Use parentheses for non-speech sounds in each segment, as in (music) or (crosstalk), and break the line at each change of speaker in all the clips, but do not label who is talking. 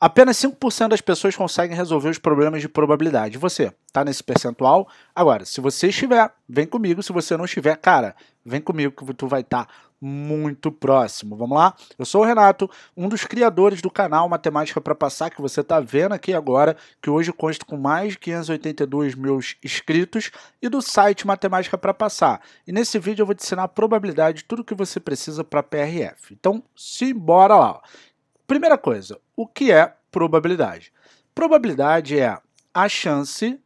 Apenas 5% das pessoas conseguem resolver os problemas de probabilidade. Você está nesse percentual? Agora, se você estiver, vem comigo. Se você não estiver, cara, vem comigo que tu vai estar tá muito próximo. Vamos lá? Eu sou o Renato, um dos criadores do canal Matemática para Passar, que você está vendo aqui agora, que hoje consta com mais de 582 mil inscritos, e do site Matemática para Passar. E nesse vídeo eu vou te ensinar a probabilidade, tudo que você precisa para PRF. Então, simbora lá. Primeira coisa, o que é probabilidade? Probabilidade é a chance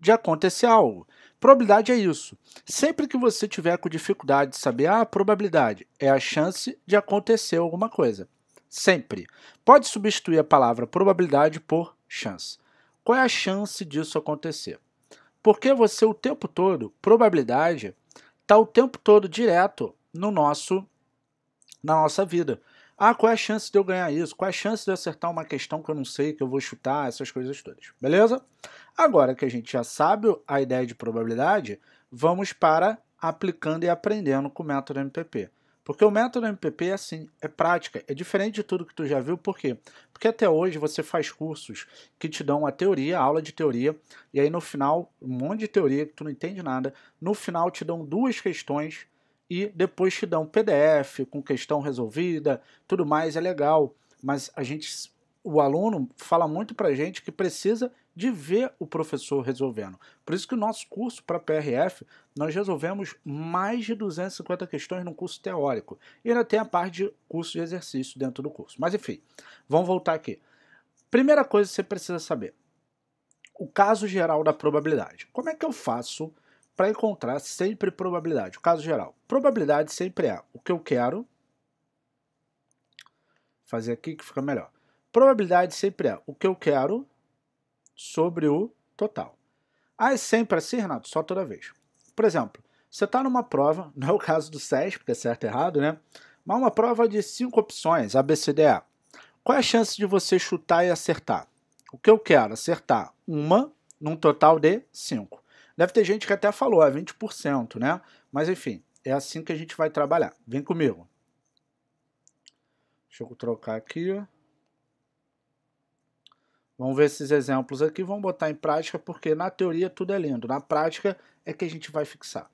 de acontecer algo. Probabilidade é isso. Sempre que você tiver com dificuldade de saber, ah, a probabilidade é a chance de acontecer alguma coisa. Sempre. Pode substituir a palavra probabilidade por chance. Qual é a chance disso acontecer? Porque você o tempo todo, probabilidade, está o tempo todo direto no nosso na nossa vida. Ah, qual é a chance de eu ganhar isso? Qual é a chance de eu acertar uma questão que eu não sei, que eu vou chutar, essas coisas todas, beleza? Agora que a gente já sabe a ideia de probabilidade, vamos para aplicando e aprendendo com o método MPP. Porque o método MPP é assim, é prática, é diferente de tudo que tu já viu, por quê? Porque até hoje você faz cursos que te dão a teoria, a aula de teoria, e aí no final, um monte de teoria que tu não entende nada, no final te dão duas questões e depois te dá um PDF com questão resolvida, tudo mais é legal, mas a gente o aluno fala muito para gente que precisa de ver o professor resolvendo. Por isso que o nosso curso para PRF, nós resolvemos mais de 250 questões no curso teórico. E ainda tem a parte de curso de exercício dentro do curso. Mas enfim, vamos voltar aqui. Primeira coisa que você precisa saber, o caso geral da probabilidade. Como é que eu faço para encontrar sempre probabilidade. O caso geral. Probabilidade sempre é o que eu quero. Fazer aqui que fica melhor. Probabilidade sempre é o que eu quero sobre o total. Ah, é sempre assim, Renato? Só toda vez. Por exemplo, você está numa prova, (laughs) não é o caso do SES, porque é certo e errado, né? Mas uma prova de cinco opções, ABCDE. Qual é a chance de você chutar e acertar? O que eu quero? Acertar uma num total de cinco. Deve ter gente que até falou, é 20%, né? Mas enfim, é assim que a gente vai trabalhar. Vem comigo. Deixa eu trocar aqui. Vamos ver esses exemplos aqui, vamos botar em prática, porque na teoria tudo é lindo, na prática é que a gente vai fixar.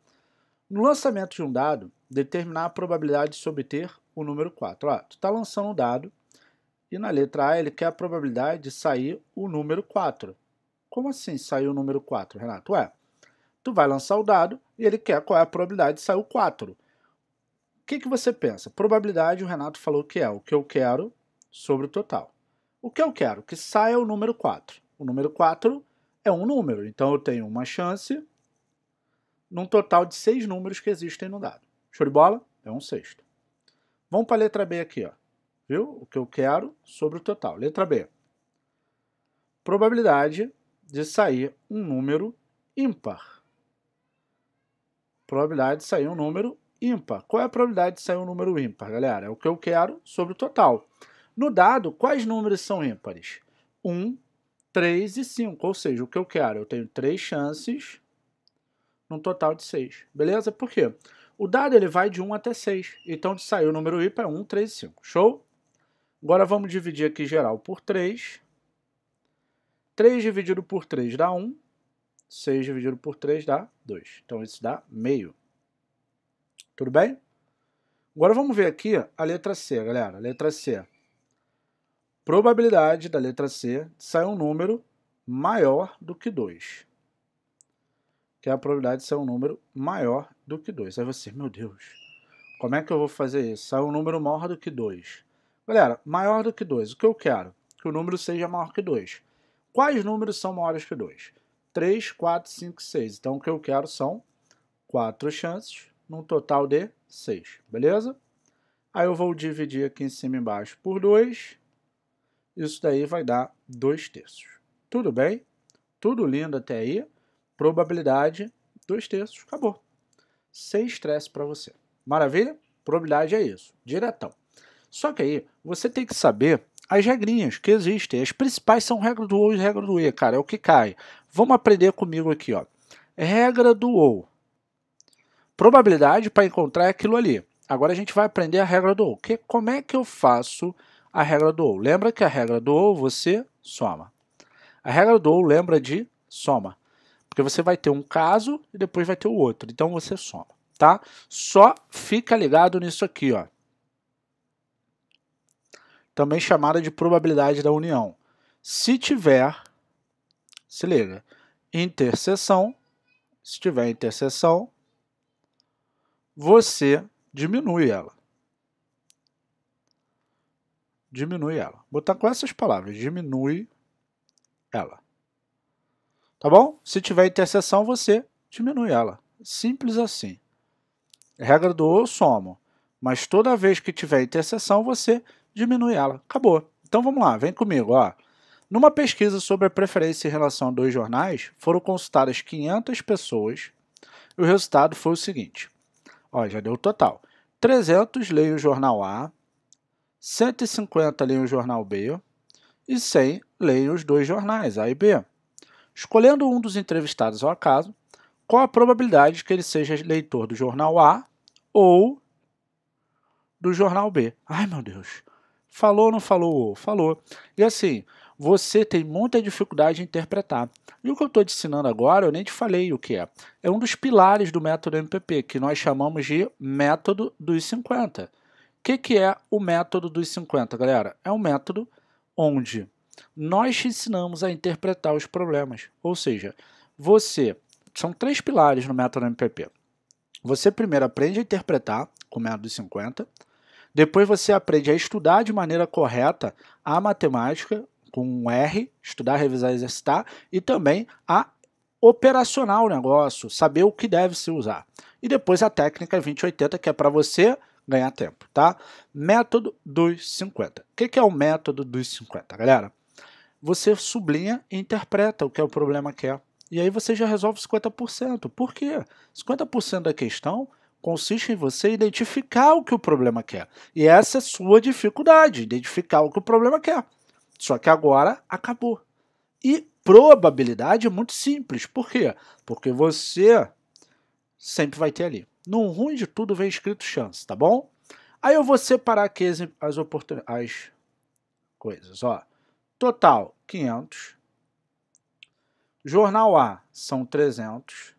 No lançamento de um dado, determinar a probabilidade de se obter o número 4. Ó, tu está lançando um dado e na letra A ele quer a probabilidade de sair o número 4. Como assim sair o número 4, Renato? Ué, tu vai lançar o dado e ele quer qual é a probabilidade de sair o 4. O que, que você pensa? Probabilidade, o Renato falou que é o que eu quero sobre o total. O que eu quero? Que saia o número 4. O número 4 é um número, então eu tenho uma chance num total de seis números que existem no dado. Show de bola? É um sexto. Vamos para a letra B aqui, ó. viu? O que eu quero sobre o total. Letra B. Probabilidade de sair um número ímpar probabilidade de sair um número ímpar. Qual é a probabilidade de sair um número ímpar, galera? É o que eu quero sobre o total. No dado, quais números são ímpares? 1, 3 e 5, ou seja, o que eu quero? Eu tenho 3 chances num total de 6, beleza? Por quê? O dado ele vai de 1 até 6, então de sair o número ímpar é 1, 3 e 5, show? Agora vamos dividir aqui geral por 3. 3 dividido por 3 dá 1, 6 dividido por 3 dá 2. Então isso dá meio. Tudo bem? Agora vamos ver aqui a letra C, galera. letra C. Probabilidade da letra C de sair um número maior do que 2. Que é a probabilidade de sair um número maior do que 2. Aí você, meu Deus, como é que eu vou fazer isso? Sair um número maior do que 2. Galera, maior do que 2, o que eu quero? Que o número seja maior que 2. Quais números são maiores que 2? 3, 4, 5, 6. Então, o que eu quero são 4 chances, num total de 6, beleza? Aí eu vou dividir aqui em cima e embaixo por 2. Isso daí vai dar 2 terços. Tudo bem? Tudo lindo até aí. Probabilidade, 2 terços, acabou. Sem estresse para você. Maravilha? Probabilidade é isso, diretão. Só que aí, você tem que saber as regrinhas que existem. As principais são regra do OU e regra do E, cara, é o que cai. Vamos aprender comigo aqui, ó. Regra do OU. Probabilidade para encontrar é aquilo ali. Agora a gente vai aprender a regra do OU. Que, como é que eu faço a regra do OU? Lembra que a regra do OU você soma. A regra do OU lembra de soma. Porque você vai ter um caso e depois vai ter o outro. Então você soma, tá? Só fica ligado nisso aqui, ó também chamada de probabilidade da união. Se tiver, se liga, interseção, se tiver interseção, você diminui ela. Diminui ela. Vou botar com essas palavras, diminui ela. Tá bom? Se tiver interseção, você diminui ela. Simples assim. Regra do ou somo. Mas toda vez que tiver interseção, você diminui ela. Acabou. Então vamos lá, vem comigo. Ó. Numa pesquisa sobre a preferência em relação a dois jornais, foram consultadas 500 pessoas e o resultado foi o seguinte. Ó, já deu o total. 300 leem o jornal A, 150 leem o jornal B e 100 leem os dois jornais, A e B. Escolhendo um dos entrevistados ao acaso, qual a probabilidade de que ele seja leitor do jornal A ou do jornal B. Ai, meu Deus. Falou ou não falou? Falou. E assim, você tem muita dificuldade em interpretar. E o que eu estou te ensinando agora, eu nem te falei o que é. É um dos pilares do método MPP, que nós chamamos de método dos 50. O que, que é o método dos 50, galera? É um método onde nós te ensinamos a interpretar os problemas. Ou seja, você. São três pilares no método MPP. Você primeiro aprende a interpretar com o método dos 50. Depois você aprende a estudar de maneira correta a matemática com um R, estudar, revisar, exercitar, e também a operacional o negócio, saber o que deve se usar. E depois a técnica 2080, que é para você ganhar tempo, tá? Método dos 50. O que, que é o método dos 50, galera? Você sublinha e interpreta o que é o problema que é. E aí você já resolve 50%. Por quê? 50% da questão consiste em você identificar o que o problema quer. E essa é sua dificuldade, identificar o que o problema quer. Só que agora acabou. E probabilidade é muito simples. Por quê? Porque você sempre vai ter ali. No ruim de tudo vem escrito chance, tá bom? Aí eu vou separar aqui as, as oportunidades, as coisas, ó. Total, 500. Jornal A, são 300.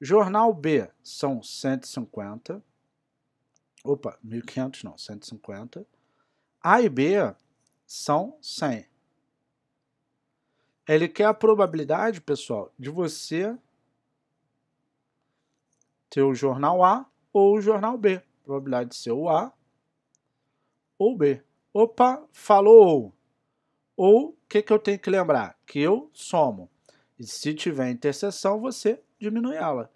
Jornal B são 150. Opa, 1.500 não, 150. A e B são 100. Ele quer a probabilidade, pessoal, de você ter o jornal A ou o jornal B. Probabilidade de ser o A ou B. Opa, falou! Ou o que, que eu tenho que lembrar? Que eu somo. E se tiver interseção, você diminui ela.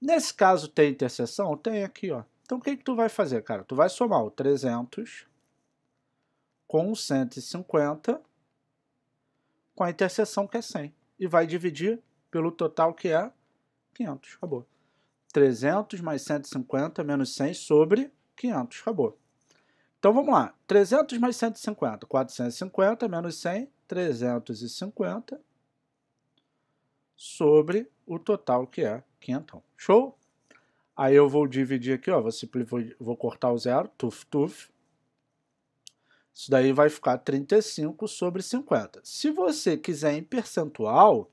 Nesse caso, tem interseção? Tem aqui, ó. Então, o que, que tu vai fazer, cara? Tu vai somar o 300 com 150 com a interseção que é 100. E vai dividir pelo total que é 500. Acabou. 300 mais 150 menos 100 sobre 500. Acabou. Então, vamos lá. 300 mais 150. 450 menos 100, 350 sobre o total que é quinhentão. Show? Aí eu vou dividir aqui, ó, vou, vou cortar o zero, tuf, tuf. Isso daí vai ficar 35 sobre 50. Se você quiser em percentual,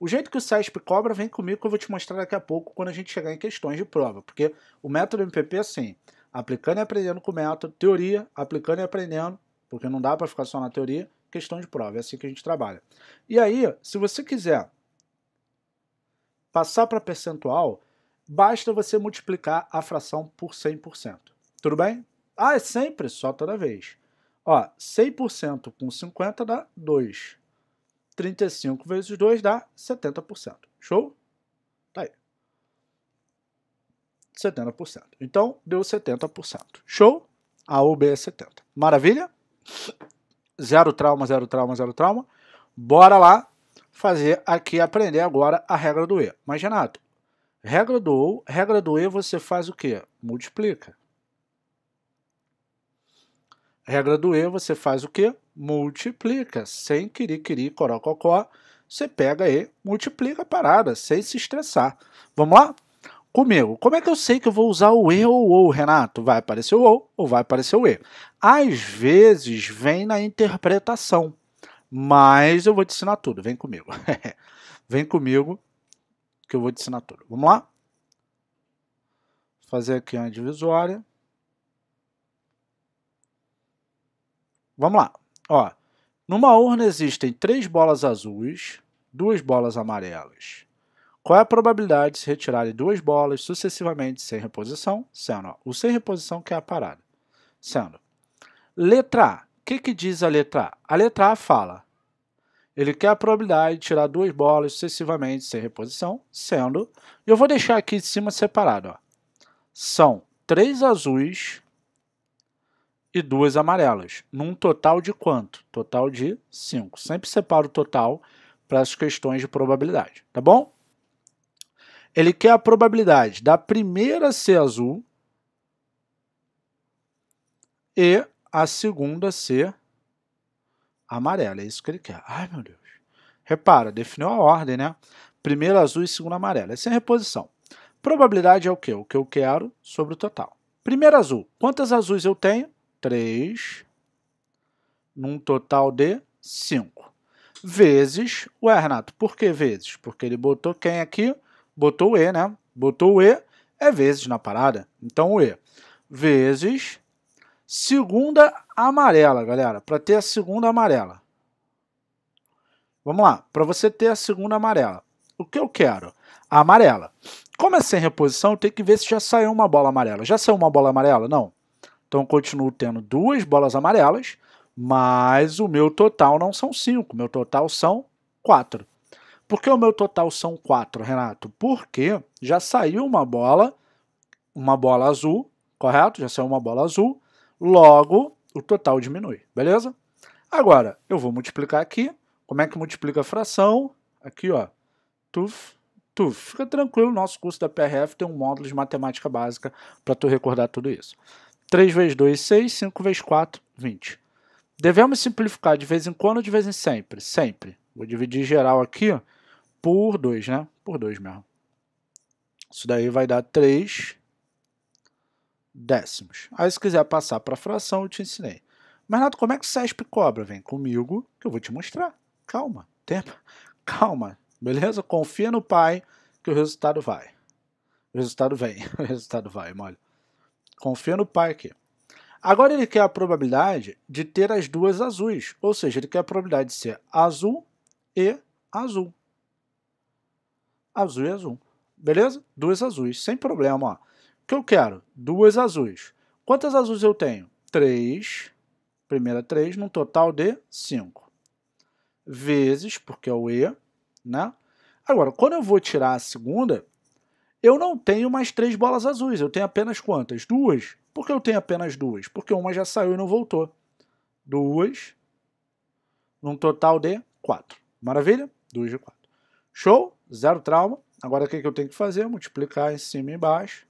o jeito que o CESP cobra vem comigo que eu vou te mostrar daqui a pouco quando a gente chegar em questões de prova, porque o método MPP é assim, aplicando e aprendendo com o método, teoria, aplicando e aprendendo, porque não dá para ficar só na teoria, questão de prova, é assim que a gente trabalha. E aí, se você quiser passar para percentual, basta você multiplicar a fração por 100%. Tudo bem? Ah, é sempre? Só toda vez. Ó, 100% com 50 dá 2. 35 vezes 2 dá 70%. Show? Tá aí. 70%. Então, deu 70%. Show? A ou B é 70. Maravilha? Zero trauma, zero trauma, zero trauma. Bora lá fazer aqui, aprender agora a regra do E. Mas, Renato, regra do OU, regra do E você faz o quê? Multiplica. Regra do E você faz o quê? Multiplica. Sem querer, querer, corococó, você pega e multiplica a parada, sem se estressar. Vamos lá? comigo. Como é que eu sei que eu vou usar o E ou o, Renato? Vai aparecer o ou ou vai aparecer o E. Às vezes vem na interpretação mas eu vou te ensinar tudo. Vem comigo. (laughs) Vem comigo que eu vou te ensinar tudo. Vamos lá? Fazer aqui uma divisória. Vamos lá. Ó, numa urna existem três bolas azuis, duas bolas amarelas. Qual é a probabilidade de se retirarem duas bolas sucessivamente sem reposição? Sendo ó, o sem reposição que é a parada. Sendo letra A, que, que diz a letra A? A letra A fala: ele quer a probabilidade de tirar duas bolas sucessivamente sem reposição, sendo. Eu vou deixar aqui de cima separado. Ó, são três azuis e duas amarelas, num total de quanto? Total de 5. Sempre separo o total para as questões de probabilidade, tá bom? Ele quer a probabilidade da primeira ser azul e a segunda ser amarela. É isso que ele quer. Ai, meu Deus. Repara, definiu a ordem, né? Primeiro azul e segundo amarelo. É sem reposição. Probabilidade é o quê? O que eu quero sobre o total. Primeiro azul. Quantas azuis eu tenho? 3. Num total de 5. Vezes. Ué, Renato, por que vezes? Porque ele botou quem aqui? Botou o E, né? Botou o E, é vezes na parada. Então, o E. Vezes Segunda amarela, galera, para ter a segunda amarela. Vamos lá, para você ter a segunda amarela. O que eu quero? A amarela. Como é sem reposição, eu tenho que ver se já saiu uma bola amarela. Já saiu uma bola amarela? Não. Então eu continuo tendo duas bolas amarelas, mas o meu total não são cinco, meu total são quatro. Por que o meu total são quatro, Renato? Porque já saiu uma bola, uma bola azul, correto? Já saiu uma bola azul Logo, o total diminui, beleza? Agora, eu vou multiplicar aqui. Como é que multiplica a fração? Aqui, ó. Tuf, tuf. Fica tranquilo, nosso curso da PRF tem um módulo de matemática básica para tu recordar tudo isso. 3 vezes 2, 6. 5 vezes 4, 20. Devemos simplificar de vez em quando, ou de vez em sempre? Sempre. Vou dividir geral aqui por 2, né? Por 2 mesmo. Isso daí vai dar 3 décimos. Aí se quiser passar para fração, eu te ensinei. Mas Nato, como é que o CESP cobra? Vem comigo que eu vou te mostrar. Calma, tempo, calma, beleza? Confia no pai que o resultado vai. O resultado vem, (laughs) o resultado vai, mole. Confia no pai aqui. Agora ele quer a probabilidade de ter as duas azuis, ou seja, ele quer a probabilidade de ser azul e azul. Azul e azul. Beleza? Duas azuis, sem problema. Ó que eu quero? Duas azuis. Quantas azuis eu tenho? Três. Primeira três, num total de cinco. Vezes, porque é o E, né? Agora, quando eu vou tirar a segunda, eu não tenho mais três bolas azuis. Eu tenho apenas quantas? Duas. Por que eu tenho apenas duas? Porque uma já saiu e não voltou. Duas, num total de quatro. Maravilha? Duas de quatro. Show? Zero trauma. Agora o que, que eu tenho que fazer? Multiplicar em cima e embaixo.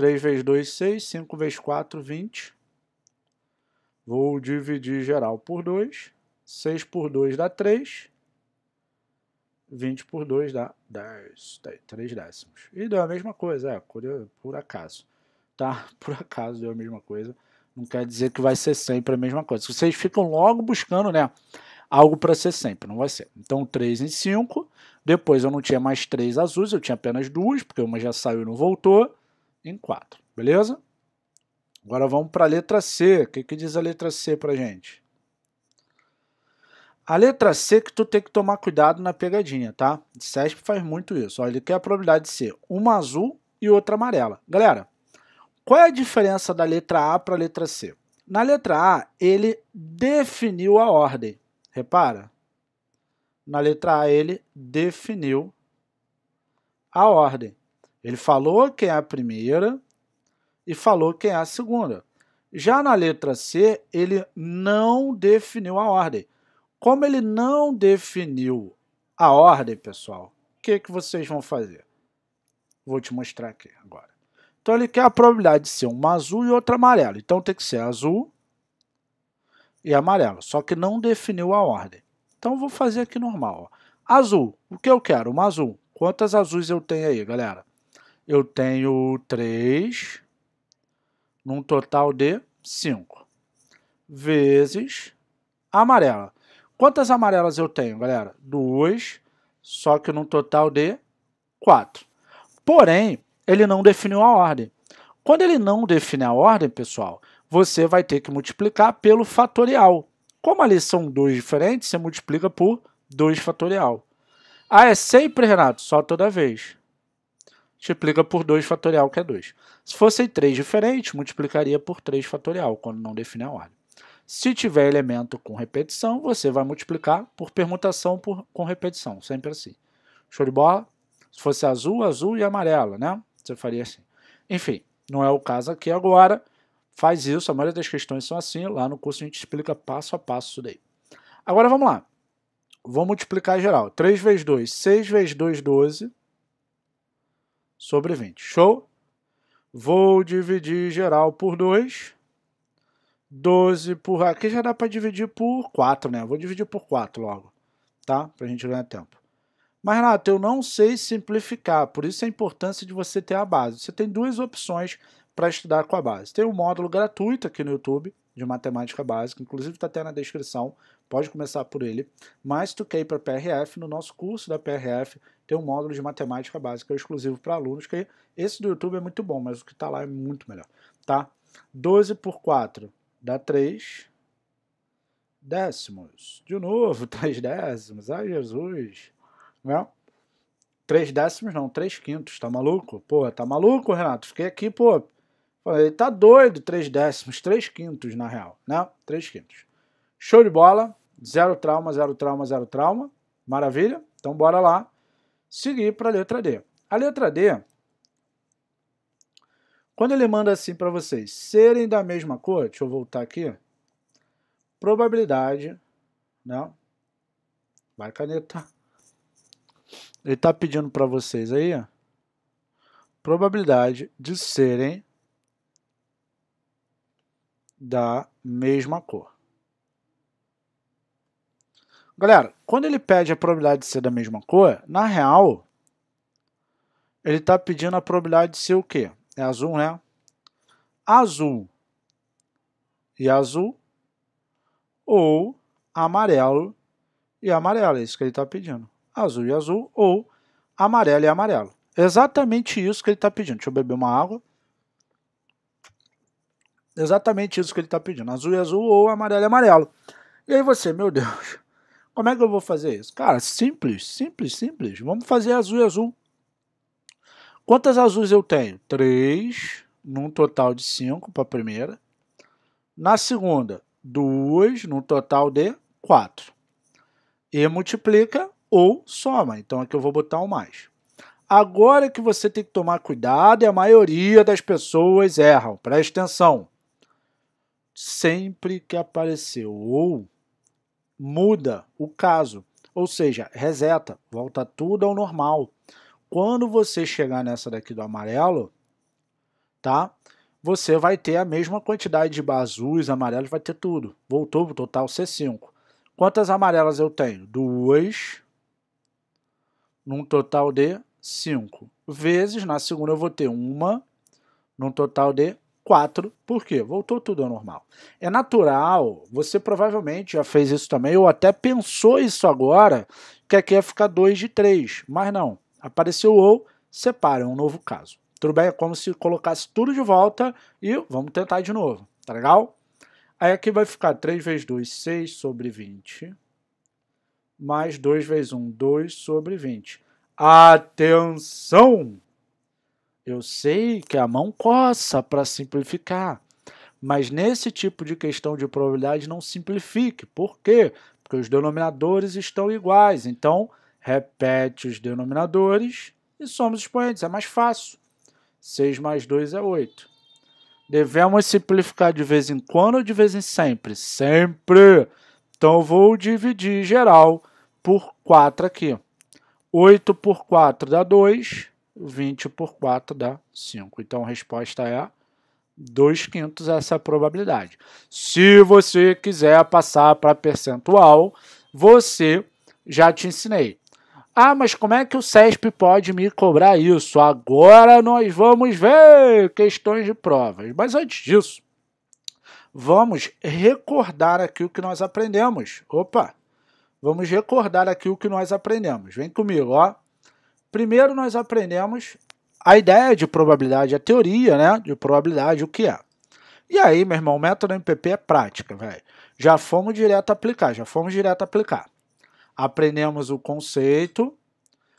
3 vezes 2, 6. 5 vezes 4, 20. Vou dividir geral por 2. 6 por 2 dá 3. 20 por 2 dá 10. 3 tá décimos. E deu a mesma coisa, é, por acaso. Tá? (laughs) Por acaso deu a mesma coisa. Não quer dizer que vai ser sempre a mesma coisa. Vocês ficam logo buscando, né? Algo para ser sempre, não vai ser. Então, 3 em 5. Depois eu não tinha mais 3 azuis, eu tinha apenas duas, porque uma já saiu e não voltou em 4, beleza? Agora vamos para a letra C. O que, que diz a letra C para gente? A letra C que tu tem que tomar cuidado na pegadinha, tá? O CESP faz muito isso. Olha, ele quer a probabilidade de ser uma azul e outra amarela. Galera, qual é a diferença da letra A para a letra C? Na letra A, ele definiu a ordem. Repara. Na letra A, ele definiu a ordem. Ele falou quem é a primeira e falou quem é a segunda. Já na letra C, ele não definiu a ordem. Como ele não definiu a ordem, pessoal, o que, que vocês vão fazer? Vou te mostrar aqui agora. Então ele quer a probabilidade de ser uma azul e outra amarela. Então tem que ser azul e amarela. Só que não definiu a ordem. Então vou fazer aqui normal. Ó. Azul. O que eu quero? Uma azul. Quantas azuis eu tenho aí, galera? eu tenho 3, num total de 5, vezes amarela. Quantas amarelas eu tenho, galera? Duas, só que num total de 4. Porém, ele não definiu a ordem. Quando ele não define a ordem, pessoal, você vai ter que multiplicar pelo fatorial. Como ali são dois é diferentes, você multiplica por 2 fatorial. Ah, é sempre, Renato? Só toda vez multiplica por 2 fatorial, que é 2. Se fossem 3 diferentes, multiplicaria por 3 fatorial, quando não define a ordem. Se tiver elemento com repetição, você vai multiplicar por permutação por, com repetição, sempre assim. Show de bola? Se fosse azul, azul e amarelo, né? Você faria assim. Enfim, não é o caso aqui agora. Faz isso, a maioria das questões são assim. Lá no curso a gente explica passo a passo isso daí. Agora vamos lá. Vou multiplicar geral. 3 vezes 2, 6 vezes 2, 12 sobre 20. Show? Vou dividir geral por 2. 12 por... Aqui já dá para dividir por 4, né? Vou dividir por 4 logo, tá? Para a gente ganhar tempo. Mas, Renato, eu não sei simplificar, por isso a importância de você ter a base. Você tem duas opções para estudar com a base. Tem um módulo gratuito aqui no YouTube, de matemática básica, inclusive está até na descrição, pode começar por ele, mas tu quer ir para a PRF, no nosso curso da PRF tem um módulo de matemática básica exclusivo para alunos, que esse do YouTube é muito bom, mas o que está lá é muito melhor, tá? 12 por 4 dá 3 décimos. De novo, 3 (laughs) décimos, ai Jesus, né? 3 décimos não, 3 quintos, tá maluco? Porra, tá maluco, Renato? Fiquei aqui, pô, ele tá doido, 3 décimos, 3 quintos, na real, né? 3 quintos. Show de bola. Zero trauma, zero trauma, zero trauma. Maravilha? Então bora lá seguir para a letra D. A letra D, quando ele manda assim para vocês serem da mesma cor, deixa eu voltar aqui, probabilidade, né? Vai caneta. Ele está pedindo para vocês aí, probabilidade de serem da mesma cor. Galera, quando ele pede a probabilidade de ser da mesma cor, na real, ele está pedindo a probabilidade de ser o quê? É azul, né? Azul e azul, ou amarelo e amarelo. É isso que ele está pedindo. Azul e azul, ou amarelo e amarelo. Exatamente isso que ele está pedindo. Deixa eu beber uma água. Exatamente isso que ele está pedindo. Azul e azul, ou amarelo e amarelo. E aí você, meu Deus, como é que eu vou fazer isso? Cara, simples, simples, simples. Vamos fazer azul e azul. Quantas azuis eu tenho? Três, num total de cinco para a primeira. Na segunda, duas, num total de quatro. E multiplica ou soma. Então aqui eu vou botar um mais. Agora que você tem que tomar cuidado, e a maioria das pessoas erram. Presta atenção. Sempre que aparecer ou muda o caso, ou seja, reseta, volta tudo ao normal. Quando você chegar nessa daqui do amarelo, tá? Você vai ter a mesma quantidade de azuis, amarelos, vai ter tudo. Voltou para o total C5. Quantas amarelas eu tenho? Duas, num total de 5. Vezes, na segunda eu vou ter uma, num total de 4, porque voltou tudo ao normal. É natural, você provavelmente já fez isso também, ou até pensou isso agora, que aqui ia ficar 2 de 3, mas não. Apareceu ou, separa, é um novo caso. Tudo bem? É como se colocasse tudo de volta e vamos tentar de novo, tá legal? Aí aqui vai ficar 3 vezes 2, 6 sobre 20, mais 2 vezes 1, 2 sobre 20. Atenção! Eu sei que a mão coça para simplificar, mas nesse tipo de questão de probabilidade não simplifique. Por quê? Porque os denominadores estão iguais. Então, repete os denominadores e soma os expoentes. É mais fácil. 6 mais 2 é 8. Devemos simplificar de vez em quando ou de vez em sempre? Sempre! Então, vou dividir geral por 4 aqui. 8 por 4 dá 2. 20 por 4 dá 5. Então a resposta é 2 quintos essa probabilidade. Se você quiser passar para percentual, você já te ensinei. Ah, mas como é que o CESP pode me cobrar isso? Agora nós vamos ver questões de provas. Mas antes disso, vamos recordar aqui o que nós aprendemos. Opa! Vamos recordar aqui o que nós aprendemos. Vem comigo, ó. Primeiro, nós aprendemos a ideia de probabilidade, a teoria né, de probabilidade, o que é. E aí, meu irmão, o método MPP é prática, velho. Já fomos direto aplicar, já fomos direto aplicar. Aprendemos o conceito,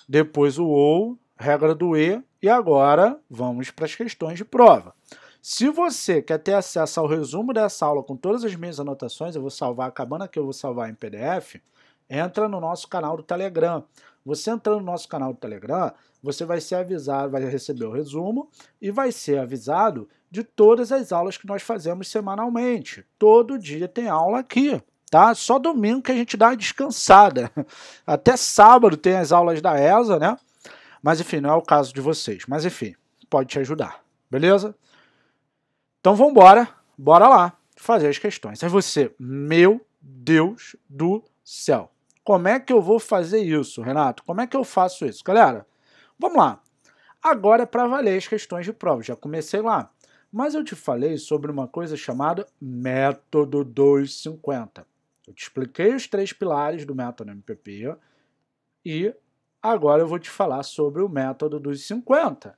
depois o OU, regra do E, e agora vamos para as questões de prova. Se você quer ter acesso ao resumo dessa aula com todas as minhas anotações, eu vou salvar, acabando aqui eu vou salvar em PDF entra no nosso canal do Telegram. Você entrando no nosso canal do Telegram, você vai ser avisado, vai receber o resumo e vai ser avisado de todas as aulas que nós fazemos semanalmente. Todo dia tem aula aqui, tá? Só domingo que a gente dá uma descansada. (laughs) Até sábado tem as aulas da ESA, né? Mas enfim, não é o caso de vocês. Mas enfim, pode te ajudar, beleza? Então vamos embora, bora lá fazer as questões. É você, meu Deus do céu. Como é que eu vou fazer isso, Renato? Como é que eu faço isso? Galera, vamos lá. Agora é para valer as questões de prova, já comecei lá. Mas eu te falei sobre uma coisa chamada método 250. Eu te expliquei os três pilares do método MPP e agora eu vou te falar sobre o método dos 50.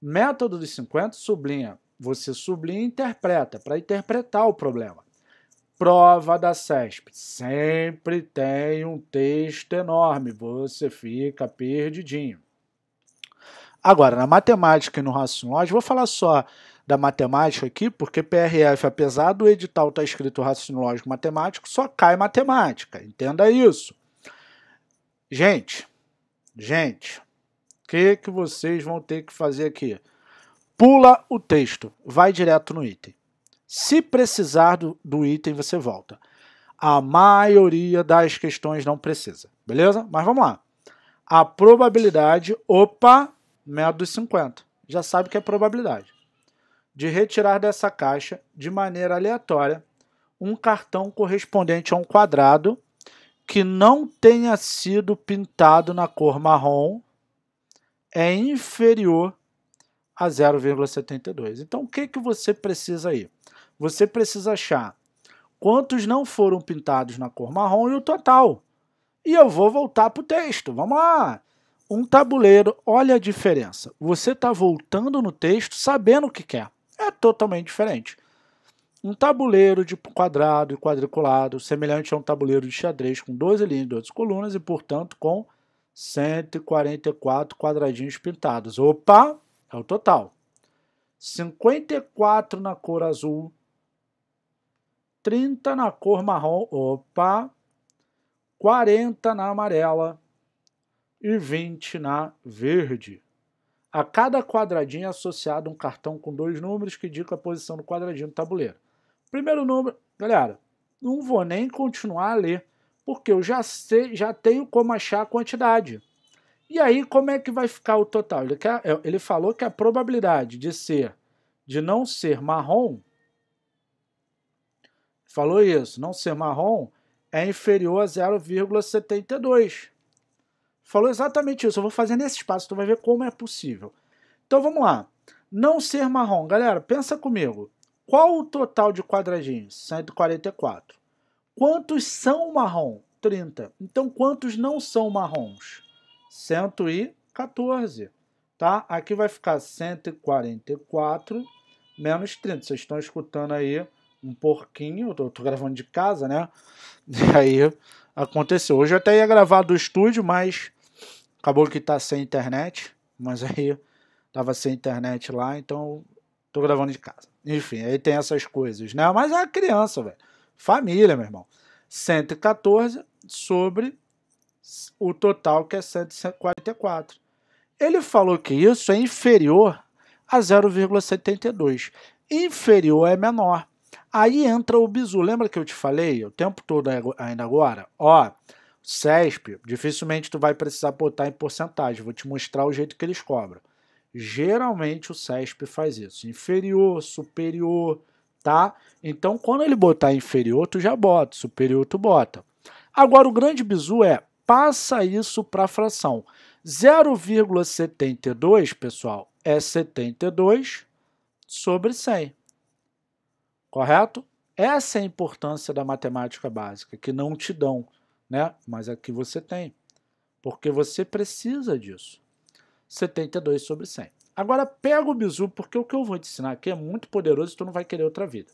Método dos 50 sublinha, você sublinha e interpreta, para interpretar o problema prova da SESP. Sempre tem um texto enorme, você fica perdidinho. Agora, na matemática e no raciocínio vou falar só da matemática aqui, porque PRF, apesar do edital estar tá escrito raciocínio lógico matemático, só cai matemática. Entenda isso. Gente, gente, o que, que vocês vão ter que fazer aqui? Pula o texto, vai direto no item. Se precisar do, do item, você volta. A maioria das questões não precisa, beleza? Mas vamos lá. A probabilidade, opa, método dos 50. Já sabe que é probabilidade. De retirar dessa caixa, de maneira aleatória, um cartão correspondente a um quadrado que não tenha sido pintado na cor marrom é inferior a 0,72. Então, o que, que você precisa aí? você precisa achar quantos não foram pintados na cor marrom e o total. E eu vou voltar para o texto. Vamos lá. Um tabuleiro, olha a diferença. Você está voltando no texto sabendo o que quer. É totalmente diferente. Um tabuleiro de quadrado e quadriculado, semelhante a um tabuleiro de xadrez com 12 linhas e 12 colunas e, portanto, com 144 quadradinhos pintados. Opa, é o total. 54 na cor azul, 30 na cor marrom, opa, 40 na amarela e 20 na verde. A cada quadradinho é associado um cartão com dois números que indica a posição do quadradinho no tabuleiro. Primeiro número, galera, não vou nem continuar a ler, porque eu já sei, já tenho como achar a quantidade. E aí, como é que vai ficar o total? Ele, quer, é, ele falou que a probabilidade de ser, de não ser marrom, falou isso, não ser marrom é inferior a 0,72. Falou exatamente isso. Eu vou fazer nesse espaço, tu vai ver como é possível. Então vamos lá. Não ser marrom. Galera, pensa comigo. Qual o total de quadradinhos? 144. Quantos são marrom? 30. Então quantos não são marrons? 114. Tá? Aqui vai ficar 144 menos 30. Vocês estão escutando aí um porquinho, eu tô, tô gravando de casa, né? E (laughs) aí aconteceu. Hoje eu até ia gravar do estúdio, mas acabou que tá sem internet. Mas aí tava sem internet lá, então tô gravando de casa. Enfim, aí tem essas coisas, né? Mas é criança, velho. Família, meu irmão. 114 sobre o total que é 144. Ele falou que isso é inferior a 0,72. Inferior é menor. Aí entra o bizu. Lembra que eu te falei o tempo todo ainda agora? Ó, CESP, dificilmente tu vai precisar botar em porcentagem. Vou te mostrar o jeito que eles cobram. Geralmente o CESP faz isso. Inferior, superior, tá? Então quando ele botar inferior, tu já bota. Superior, tu bota. Agora o grande bizu é, passa isso para fração. 0,72, pessoal, é 72 sobre 100. Correto? Essa é a importância da matemática básica, que não te dão, né? mas aqui você tem, porque você precisa disso. 72 sobre 100. Agora pega o bizu, porque o que eu vou te ensinar aqui é muito poderoso e tu não vai querer outra vida.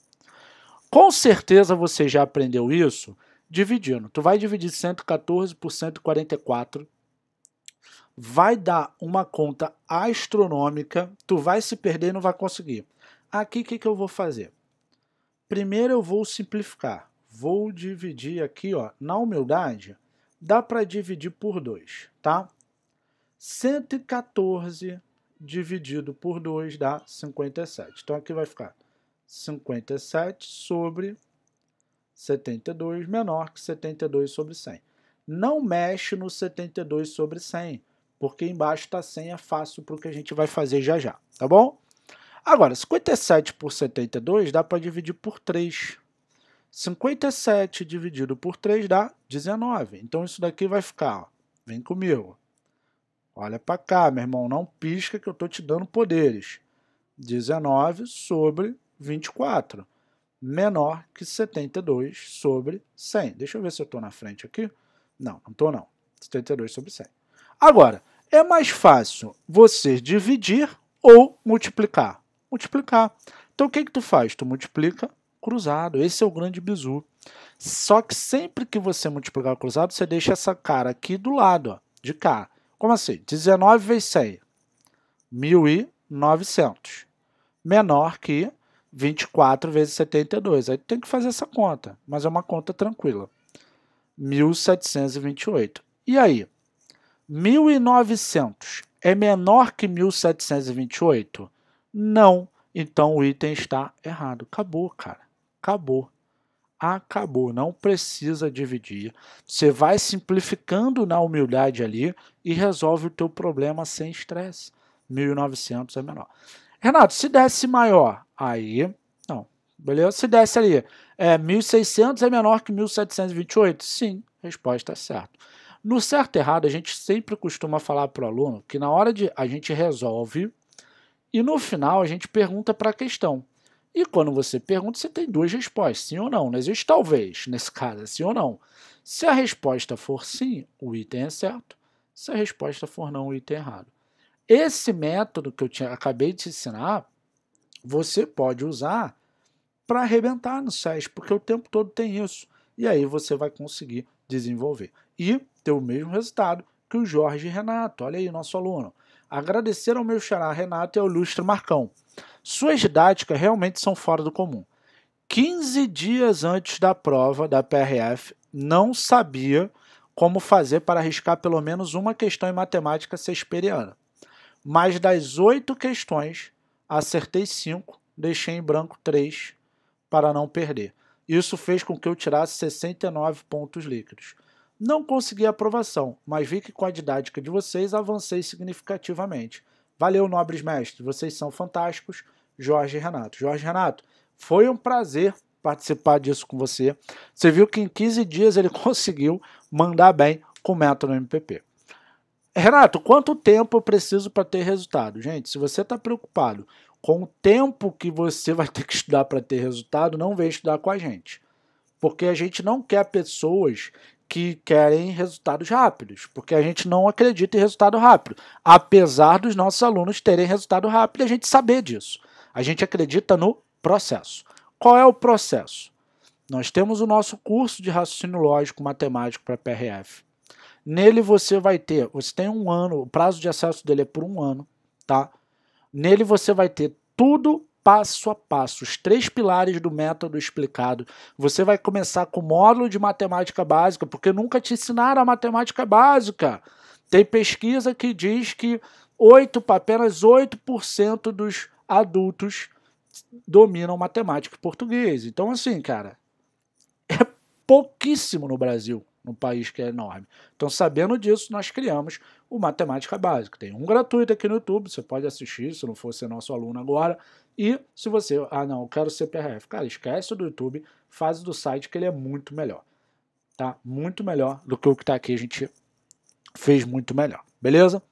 Com certeza você já aprendeu isso dividindo. Tu vai dividir 114 por 144, vai dar uma conta astronômica, tu vai se perder e não vai conseguir. Aqui o que, que eu vou fazer? Primeiro eu vou simplificar. Vou dividir aqui, ó, na humildade, dá para dividir por 2, tá? 114 dividido por 2 dá 57. Então aqui vai ficar 57 sobre 72 menor que 72 sobre 100. Não mexe no 72 sobre 100, porque embaixo está 100, é fácil para o que a gente vai fazer já já, tá bom? Agora, 57 por 72 dá para dividir por 3. 57 dividido por 3 dá 19. Então, isso daqui vai ficar, ó, vem comigo. Olha para cá, meu irmão, não pisca que eu estou te dando poderes. 19 sobre 24, menor que 72 sobre 100. Deixa eu ver se eu estou na frente aqui. Não, não estou não. 72 sobre 100. Agora, é mais fácil você dividir ou multiplicar? multiplicar. Então o que, que tu faz? Tu multiplica cruzado. Esse é o grande bizu. Só que sempre que você multiplicar cruzado, você deixa essa cara aqui do lado, ó, de cá. Como assim? 19 vezes 100, 1.900. Menor que 24 vezes 72. Aí tem que fazer essa conta, mas é uma conta tranquila. 1.728. E aí? 1.900 é menor que 1.728? Não. Então o item está errado. Acabou, cara. Acabou. Acabou. Não precisa dividir. Você vai simplificando na humildade ali e resolve o teu problema sem estresse. 1.900 é menor. Renato, se desse maior, aí não. beleza? Se desse ali, é, 1.600 é menor que 1.728? Sim, resposta é certa. No certo e errado, a gente sempre costuma falar para o aluno que na hora de a gente resolve e no final a gente pergunta para a questão. E quando você pergunta, você tem duas respostas, sim ou não. Não né? existe talvez, nesse caso, é sim ou não. Se a resposta for sim, o item é certo. Se a resposta for não, o item é errado. Esse método que eu tinha, acabei de te ensinar, você pode usar para arrebentar no SES, porque o tempo todo tem isso. E aí você vai conseguir desenvolver. E ter o mesmo resultado que o Jorge Renato. Olha aí, nosso aluno. Agradecer ao meu xará Renato e ao ilustre Marcão. Suas didáticas realmente são fora do comum. 15 dias antes da prova da PRF, não sabia como fazer para arriscar pelo menos uma questão em matemática shakespeariana. Mas das oito questões, acertei cinco, deixei em branco três para não perder. Isso fez com que eu tirasse 69 pontos líquidos. Não consegui aprovação, mas vi que com a didática de vocês avancei significativamente. Valeu, nobres mestres, vocês são fantásticos, Jorge e Renato. Jorge Renato, foi um prazer participar disso com você. Você viu que em 15 dias ele (laughs) conseguiu mandar bem com o método MPP. Renato, quanto tempo eu preciso para ter resultado? Gente, se você está preocupado com o tempo que você (laughs) vai ter que estudar para ter resultado, não vem estudar com a gente. Porque a gente não quer pessoas que querem resultados rápidos, porque a gente não acredita em resultado rápido, apesar dos nossos alunos terem resultado rápido e a gente saber disso. A gente acredita no processo. Qual é o processo? Nós temos o nosso curso de raciocínio lógico matemático para PRF. Nele você vai ter, você tem um ano, o prazo de acesso dele é por um ano, tá? Nele você vai ter tudo passo a passo, os três pilares do método explicado. Você vai começar com o módulo de matemática básica, porque nunca te ensinaram a matemática básica. Tem pesquisa que diz que 8, apenas 8% dos adultos dominam matemática e português. Então, assim, cara, é pouquíssimo no Brasil num país que é enorme. Então, sabendo disso, nós criamos o Matemática Básica. Tem um gratuito aqui no YouTube, você pode assistir, se não for ser nosso aluno agora. E se você, ah não, eu quero ser PRF, cara, esquece do YouTube, faz do site que ele é muito melhor. Tá? Muito melhor do que o que está aqui, a gente fez muito melhor, beleza?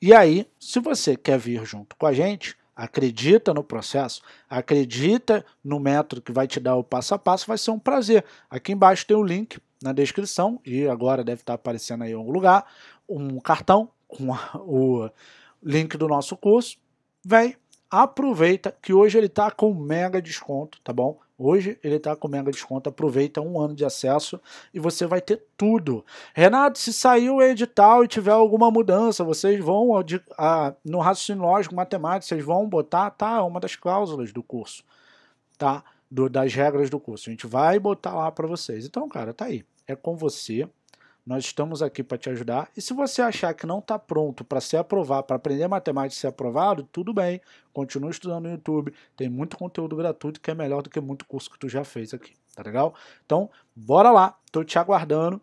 E aí, se você quer vir junto com a gente, acredita no processo, acredita no método que vai te dar o passo a passo, vai ser um prazer. Aqui embaixo tem o link na descrição, e agora deve estar aparecendo aí em algum lugar, um cartão, com o link do nosso curso. Vem, aproveita que hoje ele está com mega desconto, tá bom? Hoje ele está com mega desconto, aproveita um ano de acesso e você vai ter tudo. Renato, se sair o edital e tiver alguma mudança, vocês vão no raciocínio lógico, matemática, vocês vão botar, tá, uma das cláusulas do curso, tá? Do, das regras do curso. A gente vai botar lá para vocês. Então, cara, tá aí. É com você. Nós estamos aqui para te ajudar. E se você achar que não está pronto para ser aprovado, para aprender matemática e ser aprovado, tudo bem. continue estudando no YouTube. Tem muito conteúdo gratuito que é melhor do que muito curso que tu já fez aqui. Tá legal? Então, bora lá. Estou te aguardando.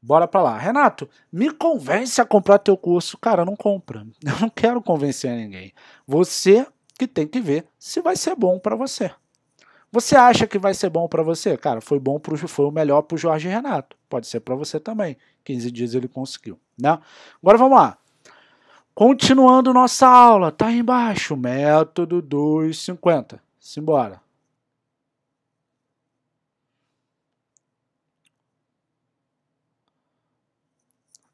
Bora para lá. Renato, me convence a comprar teu curso. Cara, não compra. (laughs) Eu não quero convencer ninguém. Você que tem que ver se vai ser bom para você. Você acha que vai ser bom para você? Cara, foi bom pro, foi o melhor para o Jorge Renato. Pode ser para você também. 15 dias ele conseguiu, né? Agora vamos lá. Continuando nossa aula, tá aí embaixo, método 250. Simbora.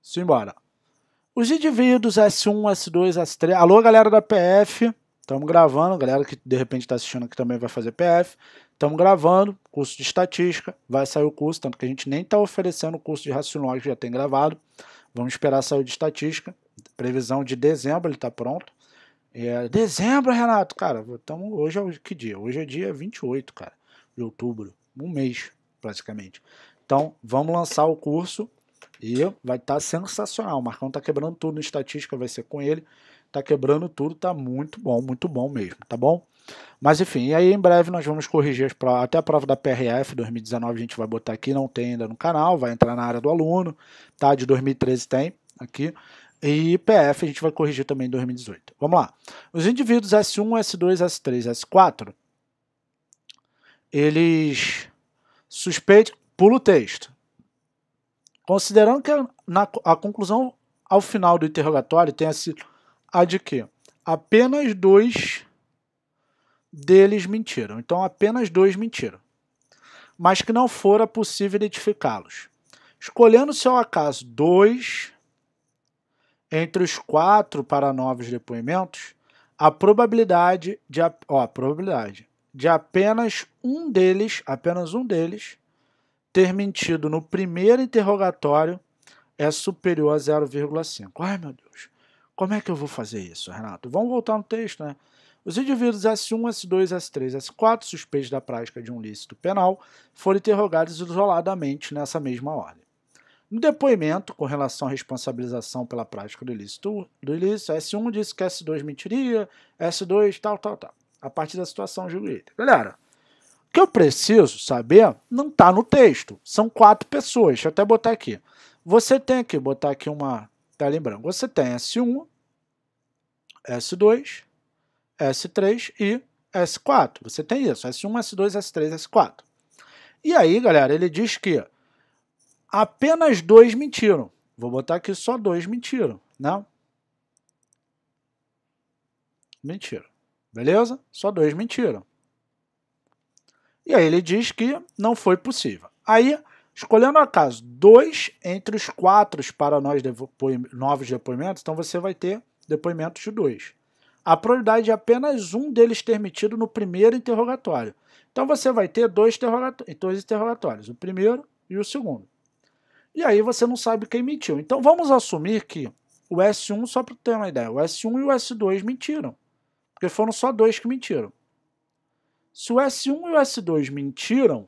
Simbora. Os indivíduos S1, S2, S3. Alô, galera da PF. Estamos gravando, galera que de repente está assistindo que também vai fazer PF. Estamos gravando, curso de estatística, vai sair o curso, tanto que a gente nem está oferecendo o curso de raciocínio já tem gravado. Vamos esperar sair o de estatística. Previsão de dezembro, ele está pronto. É, dezembro, Renato, cara, tamo, hoje é que dia? Hoje é dia 28, cara, de outubro. Um mês, praticamente. Então, vamos lançar o curso e vai estar tá sensacional. O Marcão está quebrando tudo em estatística, vai ser com ele tá quebrando tudo, tá muito bom, muito bom mesmo, tá bom? Mas enfim, e aí em breve nós vamos corrigir provas, até a prova da PRF 2019 a gente vai botar aqui, não tem ainda no canal, vai entrar na área do aluno, tá? De 2013 tem aqui. E PF a gente vai corrigir também em 2018. Vamos lá. Os indivíduos S1, S2, S3, S4, eles suspeitam, pula o texto. Considerando que a, na, a conclusão ao final do interrogatório tenha sido a de que apenas dois deles mentiram. Então, apenas dois mentiram, mas que não fora possível identificá-los. Escolhendo-se ao é acaso dois entre os quatro para novos depoimentos, a probabilidade de, ó, a probabilidade de apenas um deles, apenas um deles, ter mentido no primeiro interrogatório é superior a 0,5. Ai, meu Deus. Como é que eu vou fazer isso, Renato? Vamos voltar no texto, né? Os indivíduos S1, S2, S3, S4, suspeitos da prática de um lícito penal, foram interrogados isoladamente nessa mesma ordem. No depoimento, com relação à responsabilização pela prática do ilícito, do ilícito S1 disse que S2 mentiria, S2 tal, tal, tal. A partir da situação jurídica. Galera, o que eu preciso saber não está no texto. São quatro pessoas. Deixa eu até botar aqui. Você tem que botar aqui uma Tá? Lembrando, você tem S1, S2, S3 e S4. Você tem isso, S1, S2, S3, S4. E aí, galera, ele diz que apenas dois mentiram. Vou botar aqui só dois mentiram, né? Mentira. Beleza? Só dois mentiram. E aí ele diz que não foi possível. Aí Escolhendo a acaso dois entre os quatro para nós novos depoimentos, então você vai ter depoimentos de dois. A probabilidade de é apenas um deles ter metido no primeiro interrogatório. Então você vai ter dois, dois interrogatórios, o primeiro e o segundo. E aí você não sabe quem mentiu. Então vamos assumir que o S1, só para ter uma ideia, o S1 e o S2 mentiram. Porque foram só dois que mentiram. Se o S1 e o S2 mentiram,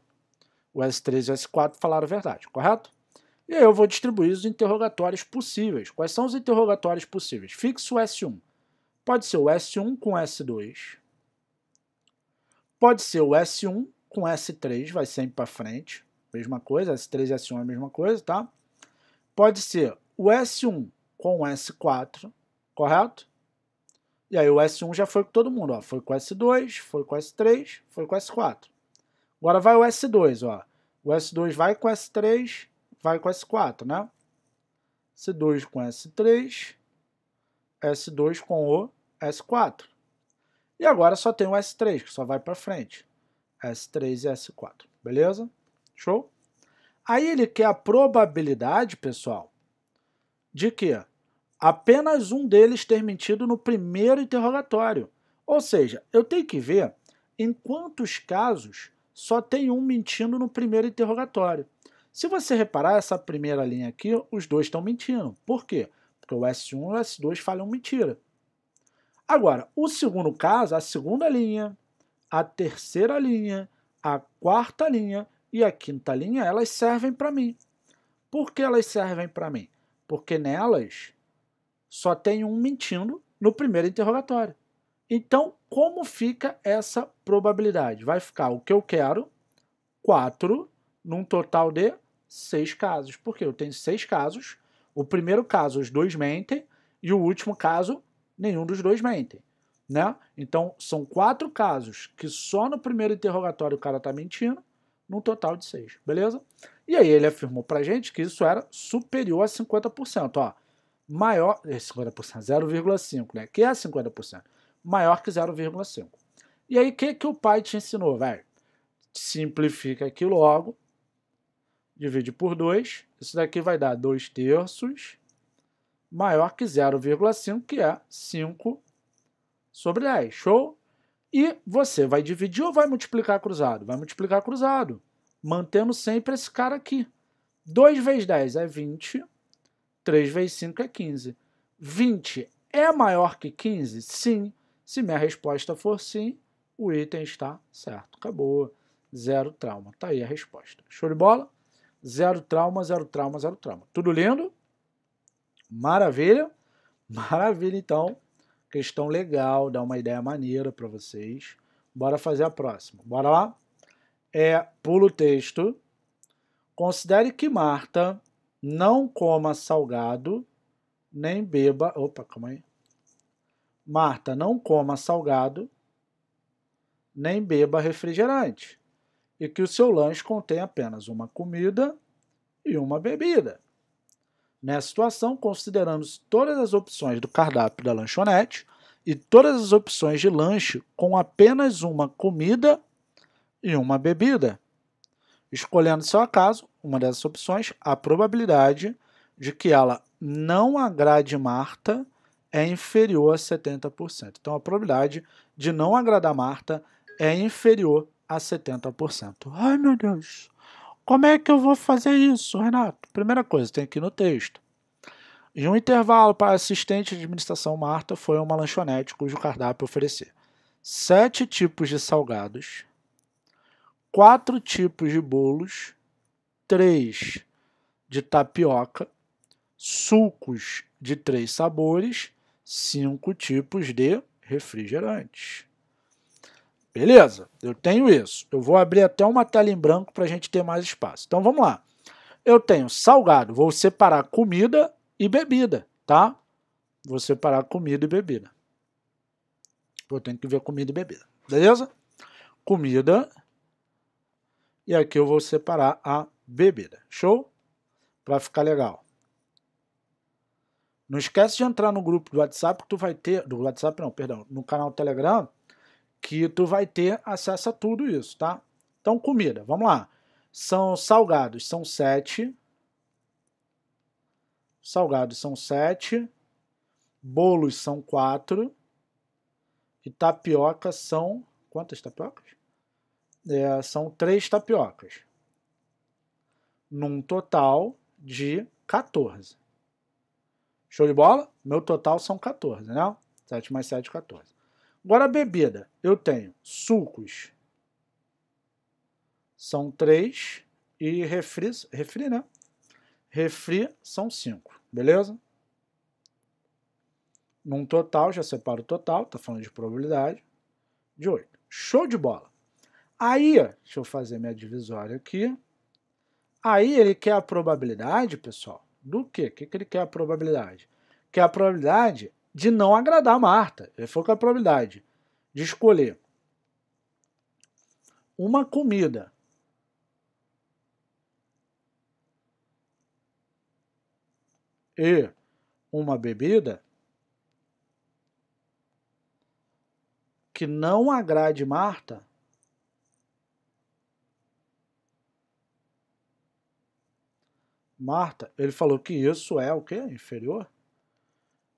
o S3 e o S4 falaram a verdade, correto? E aí eu vou distribuir os interrogatórios possíveis. Quais são os interrogatórios possíveis? Fixo o S1. Pode ser o S1 com S2. Pode ser o S1 com S3, vai sempre para frente. Mesma coisa, S3 e S1 é a mesma coisa, tá? Pode ser o S1 com o S4, correto? E aí o S1 já foi com todo mundo, ó. Foi com S2, foi com S3, foi com S4. Agora vai o S2, ó. O S2 vai com S3, vai com S4, né? S2 com S3, S2 com o S4. E agora só tem o S3, que só vai para frente. S3 e S4, beleza? Show? Aí ele quer a probabilidade, pessoal, de que apenas um deles ter mentido no primeiro interrogatório. Ou seja, eu tenho que ver em quantos casos só tem um mentindo no primeiro interrogatório. Se você reparar essa primeira linha aqui, os dois estão mentindo. Por quê? Porque o S1 e o S2 falam mentira. Agora, o segundo caso, a segunda linha, a terceira linha, a quarta linha e a quinta linha, elas servem para mim. Por que elas servem para mim? Porque nelas só tem um mentindo no primeiro interrogatório. Então, como fica essa probabilidade? Vai ficar o que eu quero, 4, num total de 6 casos. Porque eu tenho 6 casos, o primeiro caso os dois mentem, e o último caso, nenhum dos dois mentem. Né? Então, são quatro casos que só no primeiro interrogatório o cara está mentindo, num total de seis, beleza? E aí ele afirmou para gente que isso era superior a 50%, ó. Maior, 50%, é 0,5, né? Que é 50% maior que 0,5. E aí, o que, que o pai te ensinou? Vai, simplifica aqui logo, divide por 2, isso daqui vai dar 2 terços maior que 0,5, que é 5 sobre 10, show? E você vai dividir ou vai multiplicar cruzado? Vai multiplicar cruzado, mantendo sempre esse cara aqui. 2 vezes 10 é 20, 3 vezes 5 é 15. 20 é maior que 15? Sim. Se minha resposta for sim, o item está certo. Acabou. Zero trauma. Está aí a resposta. Show de bola? Zero trauma, zero trauma, zero trauma. Tudo lindo? Maravilha? Maravilha, então. Questão legal, dá uma ideia maneira para vocês. Bora fazer a próxima. Bora lá? É, pula o texto. Considere que Marta não coma salgado, nem beba. Opa, calma aí. Marta, não coma salgado, nem beba refrigerante, e que o seu lanche contém apenas uma comida e uma bebida. Nessa situação, considerando todas as opções do cardápio da lanchonete e todas as opções de lanche com apenas uma comida e uma bebida. Escolhendo seu acaso, uma dessas opções, a probabilidade de que ela não agrade Marta é inferior a 70%. Então a probabilidade de não agradar Marta é inferior a 70%. Ai meu Deus, como é que eu vou fazer isso, Renato? Primeira coisa, tem aqui no texto. Em um intervalo para assistente de administração Marta foi uma lanchonete cujo cardápio oferecia sete tipos de salgados, quatro tipos de bolos, três de tapioca, sucos de três sabores cinco tipos de refrigerantes. Beleza, eu tenho isso. Eu vou abrir até uma tela em branco para a gente ter mais espaço. Então vamos lá. Eu tenho salgado, vou separar comida e bebida, tá? Vou separar comida e bebida. Eu tenho que ver comida e bebida, beleza? Comida. E aqui eu vou separar a bebida, show? Para ficar legal. Não esquece de entrar no grupo do WhatsApp que tu vai ter, do WhatsApp não, perdão, no canal Telegram, que tu vai ter acesso a tudo isso, tá? Então, comida, vamos lá. São salgados, são sete. Salgados são sete. Bolos são quatro. E tapioca são... Quantas tapiocas? É, são três tapiocas. Num total de 14. Show de bola? Meu total são 14, né? 7 mais 7, 14. Agora, a bebida. Eu tenho sucos. São 3. E refri, refri, né? Refri são 5, beleza? Num total, já separo o total, tá falando de probabilidade, de 8. Show de bola. Aí, deixa eu fazer minha divisória aqui. Aí ele quer a probabilidade, pessoal, do quê? O que, que ele quer a probabilidade? Que a probabilidade de não agradar a Marta. Ele falou que é a probabilidade de escolher uma comida e uma bebida que não agrade Marta Marta, ele falou que isso é o quê? Inferior?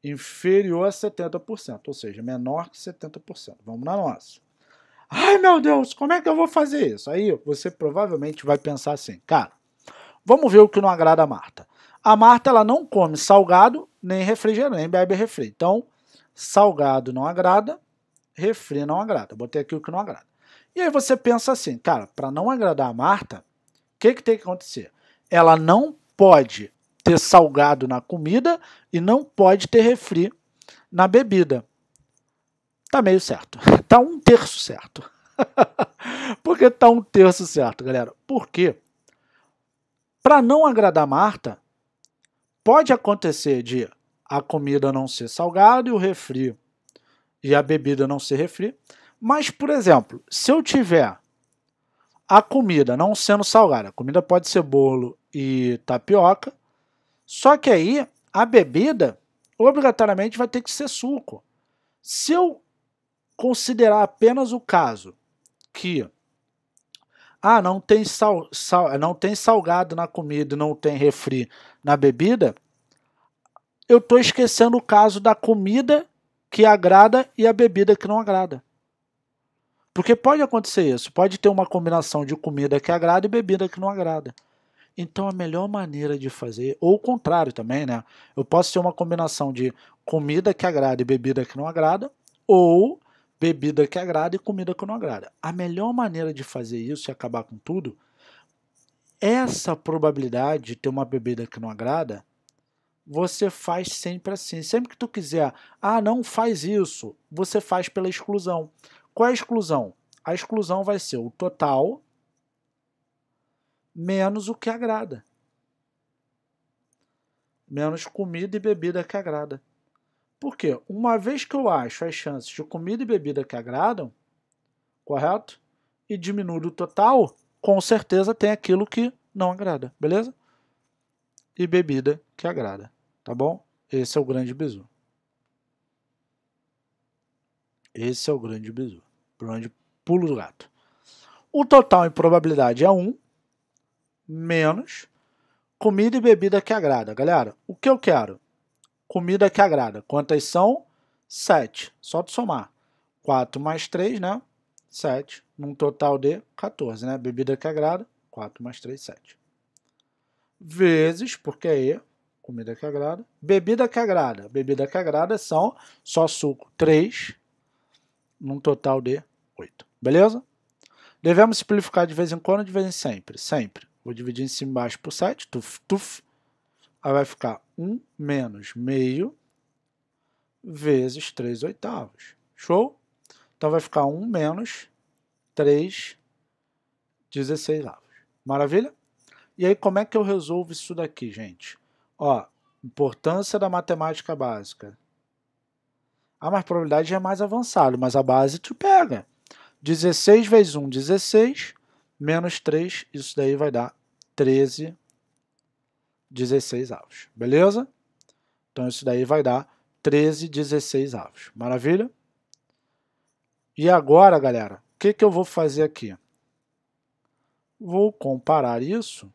Inferior a 70%, ou seja, menor que 70%. Vamos na nossa. Ai meu Deus, como é que eu vou fazer isso? Aí você provavelmente vai pensar assim, cara, vamos ver o que não agrada a Marta. A Marta ela não come salgado, nem refrigerante, nem bebe refri. Então, salgado não agrada, refri não agrada. Botei aqui o que não agrada. E aí você pensa assim, cara, para não agradar a Marta, o que, que tem que acontecer? Ela não pode ter salgado na comida e não pode ter refri na bebida. Tá meio certo. (laughs) Tá um terço certo. (laughs) Por que tá um terço certo, galera? Porque para não agradar Marta, pode acontecer de a comida não ser salgada e o refri e a bebida não ser refri. Mas, por exemplo, se eu tiver a comida não sendo salgada, a comida pode ser bolo e tapioca. Só que aí a bebida obrigatoriamente vai ter que ser suco. Se eu considerar apenas o caso que ah, não tem sal, sal, não tem salgado na comida, não tem refri na bebida, eu estou esquecendo o caso da comida que agrada e a bebida que não agrada. Porque pode acontecer isso, pode ter uma combinação de comida que agrada e bebida que não agrada. Então a melhor maneira de fazer, ou o contrário também, né? Eu posso ter uma combinação de comida que agrada e bebida que não agrada, ou bebida que agrada e comida que não agrada. A melhor maneira de fazer isso e acabar com tudo, essa probabilidade de ter uma bebida que não agrada, você faz sempre assim. Sempre que tu quiser, ah, não faz isso, você faz pela exclusão. Qual é a exclusão? A exclusão vai ser o total menos o que agrada. Menos comida e bebida que agrada. Por quê? Uma vez que eu acho as chances de comida e bebida que agradam, correto? E diminuo o total, com certeza tem aquilo que não agrada, beleza? E bebida que agrada, tá bom? Esse é o grande bizu. Esse é o grande bizu, grande pulo do gato. O total em probabilidade é 1, menos comida e bebida que agrada. Galera, o que eu quero? Comida que agrada. Quantas são? 7. Só de somar. 4 mais 3, né? 7. Num total de 14, né? Bebida que agrada, 4 mais 3, 7. Vezes, porque aí, comida que agrada. Bebida que agrada. Bebida que agrada são só suco, 3. Num total de 8. Beleza? Devemos simplificar de vez em quando, de vez em sempre. Sempre. Vou dividir em cima e embaixo por 7. Tuf, tuf. Aí vai ficar 1 menos meio vezes 3 oitavos. Show? Então vai ficar 1 menos 3 16 avos. Maravilha? E aí como é que eu resolvo isso daqui, gente? Ó, importância da matemática básica. Ah, mas a probabilidade é mais avançada, mas a base tu pega. 16 vezes 1, 16 menos 3, isso daí vai dar 13 16 avos, beleza? Então isso daí vai dar 13 16 avos, maravilha? E agora, galera, o que, que eu vou fazer aqui? Vou comparar isso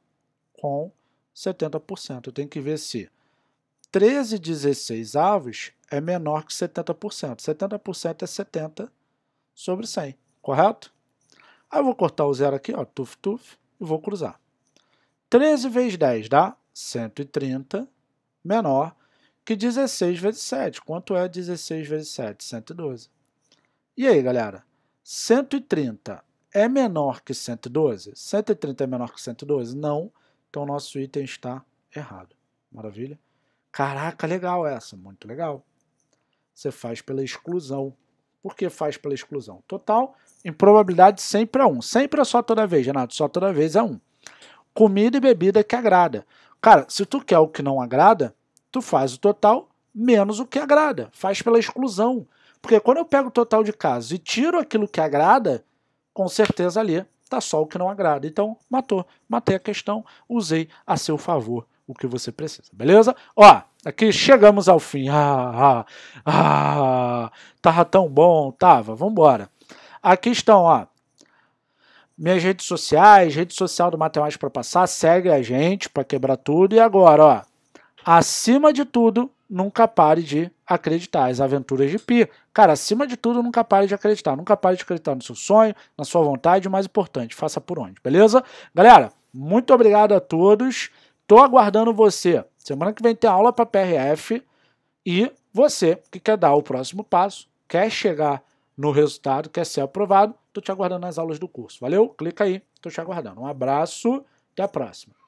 com 70%. Eu tenho que ver se 13 16 avos é menor que 70%. 70% é 70 sobre 100, correto? Aí eu vou cortar o zero aqui, ó, tuf, tuf, e vou cruzar. 13 vezes 10 dá 130 menor que 16 vezes 7. Quanto é 16 vezes 7? 112. E aí, galera? 130 é menor que 112? 130 é menor que 112? Não. Então, nosso item está errado. Maravilha? Caraca, legal essa. Muito legal. Você faz pela exclusão. Por que faz pela exclusão? Total em probabilidade sempre é 1. Um. Sempre é só toda vez, Renato, só toda vez é 1. Um. Comida e bebida que agrada. Cara, se tu quer o que não agrada, tu faz o total menos o que agrada. Faz pela exclusão. Porque quando eu pego o total de casos e tiro aquilo que agrada, com certeza ali tá só o que não agrada. Então, matou. Matei a questão, usei a seu favor o que você precisa, beleza? Ó, aqui chegamos ao fim. Ah, ah, ah, tava tão bom, tava. Vambora. Aqui estão, ó. Minhas redes sociais, rede social do Matemática para Passar, segue a gente para quebrar tudo. E agora, ó, acima de tudo, nunca pare de acreditar. As aventuras de Pi. Cara, acima de tudo, nunca pare de acreditar. Nunca pare de acreditar no seu sonho, na sua vontade. O mais importante, faça por onde, beleza? Galera, muito obrigado a todos. Tô aguardando você. Semana que vem tem aula para PRF. E você que quer dar o próximo passo, quer chegar no resultado, quer ser aprovado. Estou te aguardando nas aulas do curso. Valeu? Clica aí, estou te aguardando. Um abraço, até a próxima.